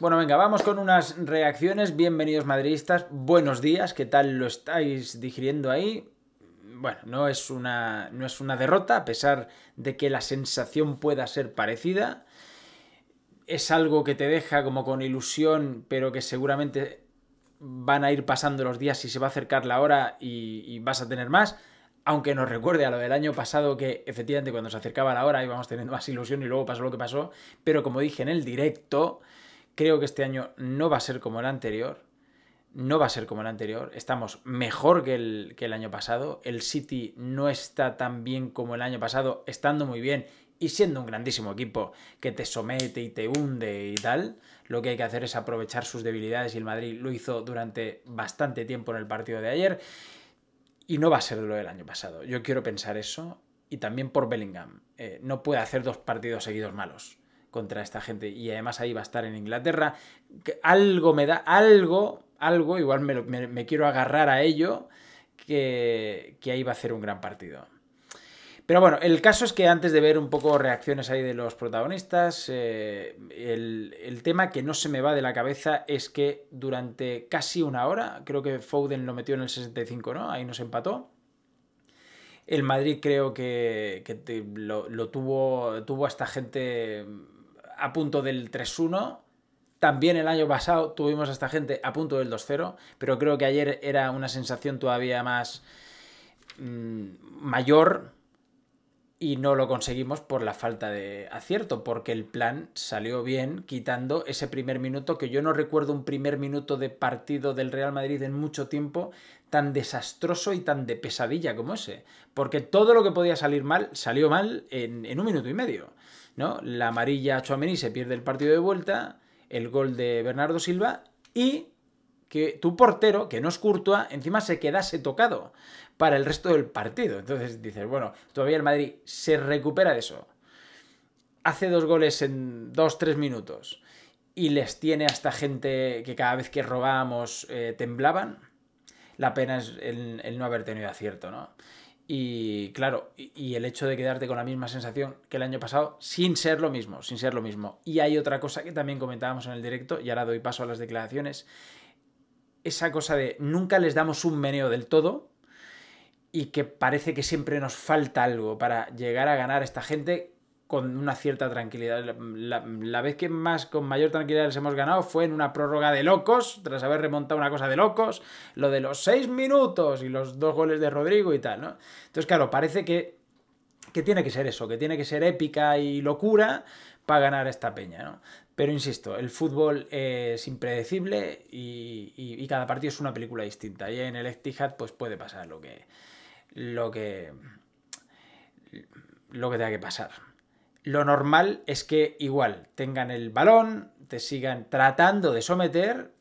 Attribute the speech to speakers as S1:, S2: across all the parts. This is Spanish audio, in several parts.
S1: Bueno, venga, vamos con unas reacciones. Bienvenidos madridistas, buenos días, ¿qué tal lo estáis digiriendo ahí? Bueno, no es una, no es una derrota, a pesar de que la sensación pueda ser parecida. Es algo que te deja como con ilusión, pero que seguramente van a ir pasando los días y se va a acercar la hora y, y vas a tener más aunque nos recuerde a lo del año pasado, que efectivamente cuando se acercaba la hora íbamos teniendo más ilusión y luego pasó lo que pasó, pero como dije en el directo, Creo que este año no va a ser como el anterior. No va a ser como el anterior. Estamos mejor que el, que el año pasado. El City no está tan bien como el año pasado, estando muy bien y siendo un grandísimo equipo que te somete y te hunde y tal, lo que hay que hacer es aprovechar sus debilidades y el Madrid lo hizo durante bastante tiempo en el partido de ayer y no va a ser lo del año pasado. Yo quiero pensar eso y también por Bellingham. Eh, no puede hacer dos partidos seguidos malos contra esta gente. Y además ahí va a estar en Inglaterra. algo me da, algo, algo, igual me, quiero agarrar a ello, que, ahí va a hacer un gran partido. Pero bueno, el caso es que antes de ver un poco reacciones ahí de los protagonistas, eh, el, tema que no se me va de la cabeza es que durante casi una hora, creo que Foden lo metió en el 65, ¿no? Ahí nos empató. El Madrid creo que, lo, lo, tuvo, tuvo a esta gente a punto del 3-1. También el año pasado tuvimos a esta gente a punto del 2-0, pero creo que ayer era una sensación todavía más mm, mayor y no lo conseguimos por la falta de acierto, porque el plan salió bien quitando ese primer minuto, que yo no recuerdo un primer minuto de partido del Real Madrid en mucho tiempo tan desastroso y tan de pesadilla como ese, porque todo lo que podía salir mal salió mal en un minuto y medio. ¿no? La amarilla a Chouameni se pierde el partido de vuelta, el gol de Bernardo Silva y que tu portero, que no es Courtois, encima se quedase tocado para el resto del partido. Entonces dices, bueno, todavía el Madrid se recupera de eso. Hace dos goles en dos, tres minutos y les tiene a esta gente que cada vez que robábamos eh, temblaban. La pena es el no haber tenido acierto, ¿no? Y claro, y el hecho de quedarte con la misma sensación que el año pasado, sin ser lo mismo, sin ser lo mismo. Y hay otra cosa que también comentábamos en el directo, y ahora doy paso a las declaraciones, esa cosa de nunca les damos un meneo del todo y que parece que siempre nos falta algo para llegar a ganar a esta gente con una cierta tranquilidad. La, vez que más con mayor tranquilidad les hemos ganado fue en una prórroga de locos, tras haber remontado una cosa de locos, lo de los seis minutos y los dos goles de Rodrigo y tal, ¿no? Entonces, claro, parece que, tiene que ser eso, que tiene que ser épica y locura para ganar esta peña, ¿no? Pero insisto, el fútbol es impredecible y, cada partido es una película distinta. Y en el Etihad pues puede pasar lo que... lo que... lo que tenga que pasar lo normal es que igual tengan el balón, te sigan tratando de someter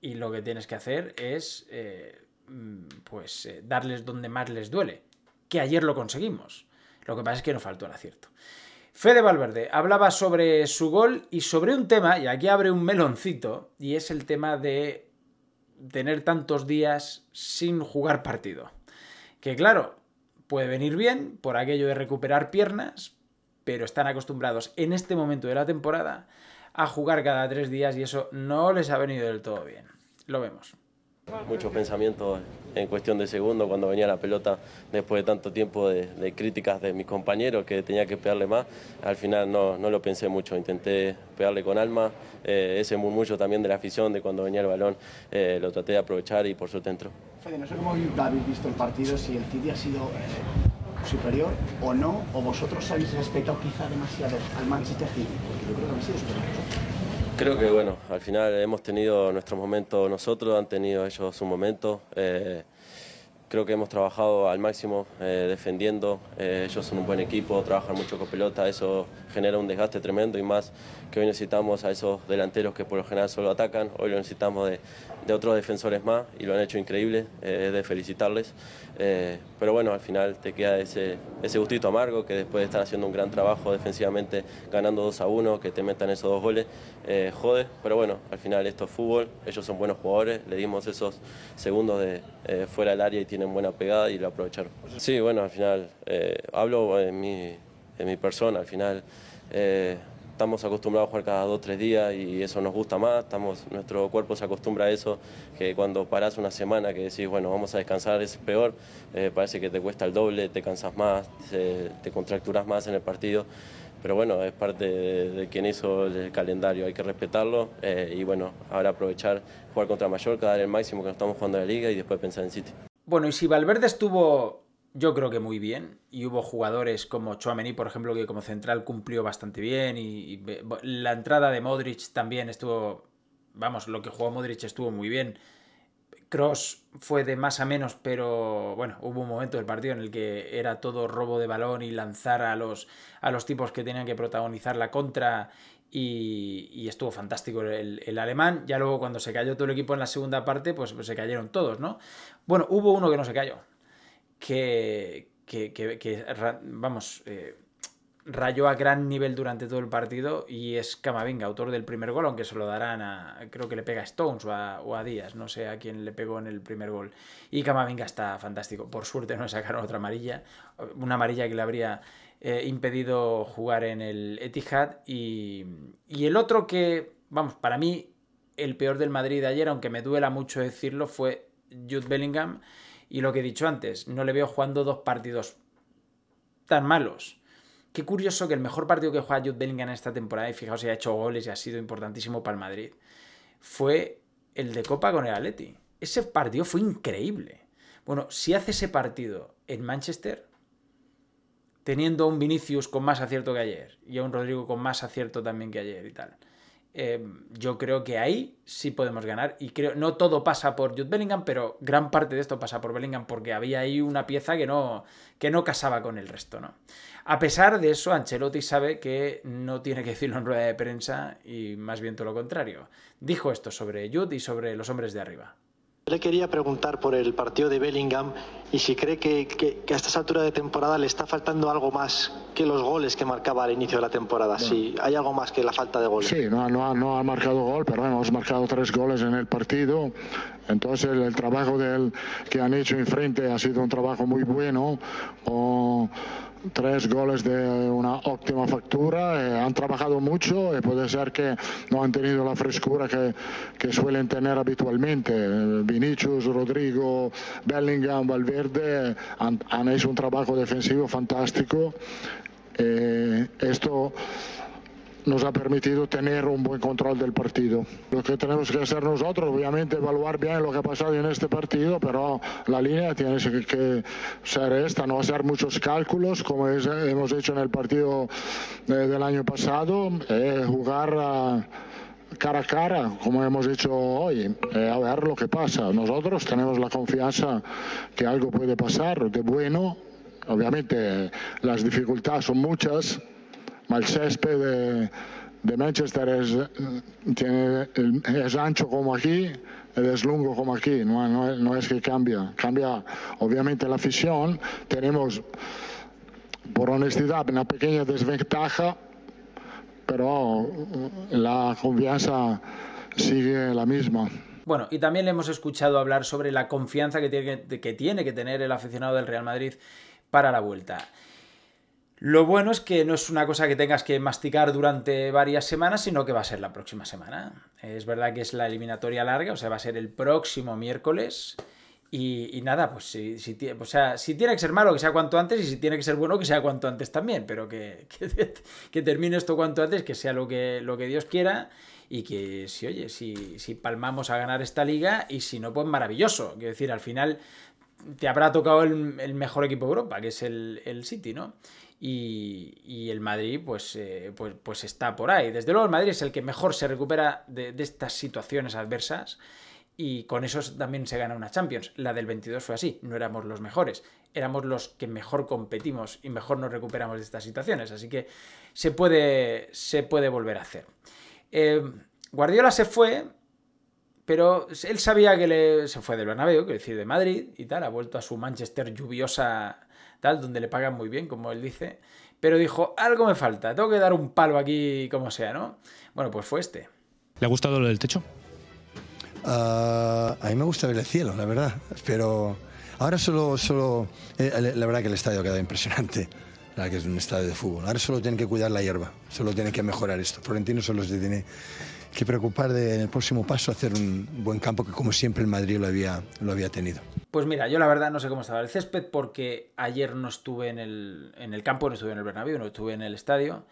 S1: y lo que tienes que hacer es eh, mm, pues eh, darles donde más les duele, que ayer lo conseguimos. Lo que pasa es que no faltó el acierto. Fede Valverde hablaba sobre su gol y sobre un tema, y aquí abre un meloncito, y es el tema de tener tantos días sin jugar partido. Que claro, puede venir bien por aquello de recuperar piernas, pero están acostumbrados en este momento de la temporada a jugar cada tres días y eso no les ha venido del todo bien. Lo vemos.
S2: Muchos pensamientos en cuestión de segundo cuando venía la pelota después de tanto tiempo de, críticas de mis compañeros que tenía que pegarle más. Al final no, no lo pensé mucho, intenté pegarle con alma. Eh, ese murmullo también de la afición de cuando venía el balón eh, lo traté de aprovechar y por su centro
S1: Fede, no sé cómo habéis visto el partido, si el City ha sido eh, superior o no, o vosotros habéis respetado quizá demasiado al Manchester City, porque yo creo que han sido superior.
S2: Creo que bueno, al final hemos tenido nuestro momento nosotros, han tenido ellos su momento. Eh, creo que hemos trabajado al máximo eh, defendiendo. Eh, ellos son un buen equipo, trabajan mucho con pelota, eso genera un desgaste tremendo y más que hoy necesitamos a esos delanteros que por lo general solo atacan, hoy lo necesitamos de, de otros defensores más y lo han hecho increíble, es de felicitarles. Eh, pero bueno, al final te queda ese, ese gustito amargo que después de estar haciendo un gran trabajo defensivamente, ganando 2 a 1, que te metan esos dos goles, eh, jode. Pero bueno, al final esto es fútbol, ellos son buenos jugadores, le dimos esos segundos de eh, fuera del área y tienen buena pegada y lo aprovecharon. Sí, bueno, al final eh, hablo en mi, en mi persona, al final estamos acostumbrados a jugar cada dos o tres días y eso nos gusta más, estamos, nuestro cuerpo se acostumbra a eso, que cuando paras una semana que decís, bueno, vamos a descansar, es peor, eh, parece que te cuesta el doble, te cansas más, te, contracturas más en el partido pero bueno, es parte de, quien hizo el calendario, hay que respetarlo eh, y bueno, ahora aprovechar jugar contra Mallorca, dar el máximo que estamos jugando en la liga y después pensar en City.
S1: Bueno, y si Valverde estuvo yo creo que muy bien. Y hubo jugadores como Chouameni, por ejemplo, que como central cumplió bastante bien. Y, la entrada de Modric también estuvo. Vamos, lo que jugó Modric estuvo muy bien. Cross fue de más a menos, pero bueno, hubo un momento del partido en el que era todo robo de balón y lanzar a los, a los tipos que tenían que protagonizar la contra. Y, estuvo fantástico el, alemán. Ya luego, cuando se cayó todo el equipo en la segunda parte, pues, pues se cayeron todos, ¿no? Bueno, hubo uno que no se cayó, que, vamos, eh, rayó a gran nivel durante todo el partido y es Camavinga, autor del primer gol, aunque se lo darán a, creo que le pega a Stones o a, Díaz, no sé a quién le pegó en el primer gol. Y Camavinga está fantástico, por suerte no sacaron otra amarilla, una amarilla que le habría eh, impedido jugar en el Etihad y, y el otro que, vamos, para mí el peor del Madrid de ayer, aunque me duela mucho decirlo, fue Jude Bellingham. Y lo que he dicho antes, no le veo jugando dos partidos tan malos. Qué curioso que el mejor partido que juega Jude Bellingham esta temporada, y fijaos si ha hecho goles y ha sido importantísimo para el Madrid, fue el de Copa con el Atleti. Ese partido fue increíble. Bueno, si hace ese partido en Manchester, teniendo a un Vinicius con más acierto que ayer y a un Rodrigo con más acierto también que ayer y tal, eh, yo creo que ahí sí podemos ganar. Y creo, no todo pasa por Jude Bellingham, pero gran parte de esto pasa por Bellingham porque había ahí una pieza que no, que no casaba con el resto, ¿no? A pesar de eso, Ancelotti sabe que no tiene que decirlo en rueda de prensa y más bien todo lo contrario. Dijo esto sobre Jude y sobre los hombres de arriba.
S2: Le quería preguntar por el partido de Bellingham y si cree que, a estas alturas de temporada le está faltando algo más que los goles que marcaba al inicio de la temporada. Si hay algo más que la falta de
S3: goles. Sí, no, ha marcado gol, pero hemos marcado tres goles en el partido. Entonces el, trabajo que han hecho enfrente ha sido un trabajo muy bueno tres goles de una óptima factura, eh, han trabajado mucho y eh, puede ser que no han tenido la frescura que, suelen tener habitualmente. Vinicius, Rodrigo, Bellingham, Valverde eh, han, hecho un trabajo defensivo fantástico. esto nos ha permitido tener un buen control del partido. Lo que tenemos que hacer nosotros, obviamente, evaluar bien lo que ha pasado en este partido, pero la línea tiene que ser esta, no hacer muchos cálculos como hemos hecho en el partido eh, del año pasado, eh, jugar... Ah, cara a cara, como hemos dicho hoy, eh, a ver lo que pasa. Nosotros tenemos la confianza que algo puede pasar de bueno. Obviamente las dificultades son muchas, el césped de, Manchester es, es ancho como aquí, es largo como aquí, no, es que cambia. Cambia obviamente la afición, tenemos por honestidad una pequeña desventaja, pero la confianza sigue la misma.
S1: Bueno, y también le hemos escuchado hablar sobre la confianza que, tiene que tener el aficionado del Real Madrid para la vuelta. Lo bueno es que no es una cosa que tengas que masticar durante varias semanas, sino que va a ser la próxima semana. Es verdad que es la eliminatoria larga, o sea, va a ser el próximo miércoles. Y, nada, pues si, o sea, si tiene que ser malo, que sea cuanto antes, y si tiene que ser bueno, que sea cuanto antes también, pero que, que, termine esto cuanto antes, que sea lo que, lo que Dios quiera y que si, oye, si, palmamos a ganar esta liga y si no, pues maravilloso. Quiero decir, al final te habrá tocado el, mejor equipo de Europa, que es el, el City, ¿no? Y, el Madrid pues, eh, pues, pues, está por ahí. Desde luego el Madrid es el que mejor se recupera de, estas situaciones adversas y con eso también se gana una Champions. La del 22 fue así, no éramos los mejores, éramos los que mejor competimos y mejor nos recuperamos de estas situaciones, así que se puede, se puede volver a hacer. Eh, Guardiola se fue, pero él sabía que se fue del Bernabéu, que decir, de Madrid y tal, ha vuelto a su Manchester lluviosa tal, donde le pagan muy bien, como él dice. Pero dijo, algo me falta, tengo que dar un palo aquí como sea, ¿no? Bueno, pues fue este.
S3: ¿Le ha gustado lo del techo? Ah, a mí me gusta ver el cielo, la verdad, pero ahora solo, solo eh, la verdad que el estadio ha quedado impresionante que es un estadio de fútbol. Ahora solo tienen que cuidar la hierba, solo tienen que mejorar esto. Florentino solo se tiene que preocupar de en el próximo paso hacer un buen campo que como siempre el Madrid lo había, lo había tenido.
S1: Pues mira, yo la verdad no sé cómo estaba el césped porque ayer no estuve en el, en el campo, no estuve en el Bernabéu, no estuve en el estadio.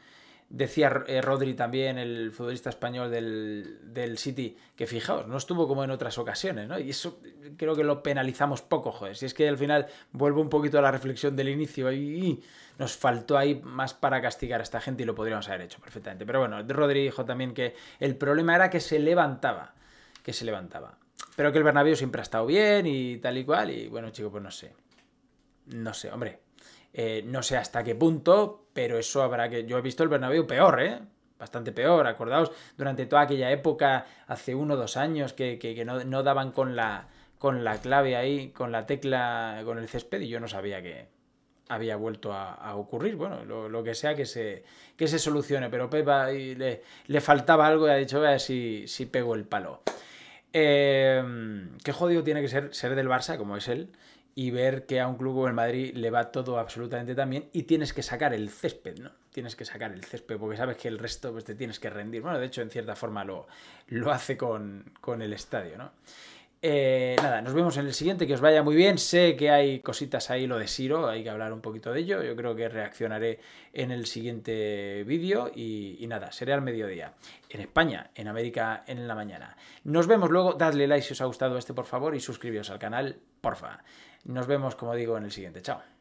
S1: Decía eh, Rodri también, el futbolista español del, del, City, que fijaos, no estuvo como en otras ocasiones, ¿no? Y eso eh, creo que lo penalizamos poco, joder. Si es que al final vuelvo un poquito a la reflexión del inicio y nos faltó ahí más para castigar a esta gente y lo podríamos haber hecho perfectamente. Pero bueno, Rodri dijo también que el problema era que se levantaba, que se levantaba. Pero que el Bernabéu siempre ha estado bien y tal y cual, y bueno, chico, pues no sé. No sé, hombre, eh, no sé hasta qué punto, pero eso habrá que... Yo he visto el Bernabéu peor, ¿eh? Bastante peor, acordaos, durante toda aquella época, hace uno o dos años, que, no, daban con la, con la clave ahí, con la tecla, con el césped, y yo no sabía que había vuelto a, ocurrir. Bueno, lo, que sea que se, que se solucione, pero Pepa le, le faltaba algo y ha dicho, a si, si pego el palo. Eh, qué jodido tiene que ser ser del Barça, como es él, y ver que a un club como el Madrid le va todo absolutamente tan bien y tienes que sacar el césped, ¿no? Tienes que sacar el césped porque sabes que el resto pues, te tienes que rendir. Bueno, de hecho, en cierta forma lo, lo hace con, el estadio, ¿no? Eh, nada, nos vemos en el siguiente, que os vaya muy bien. Sé que hay cositas ahí, lo de Siro, hay que hablar un poquito de ello. Yo creo que reaccionaré en el siguiente vídeo y, y, nada, seré al mediodía. En España, en América, en la mañana. Nos vemos luego, dadle like si os ha gustado este, por favor, y suscribiros al canal, porfa. Nos vemos, como digo, en el siguiente. Chao.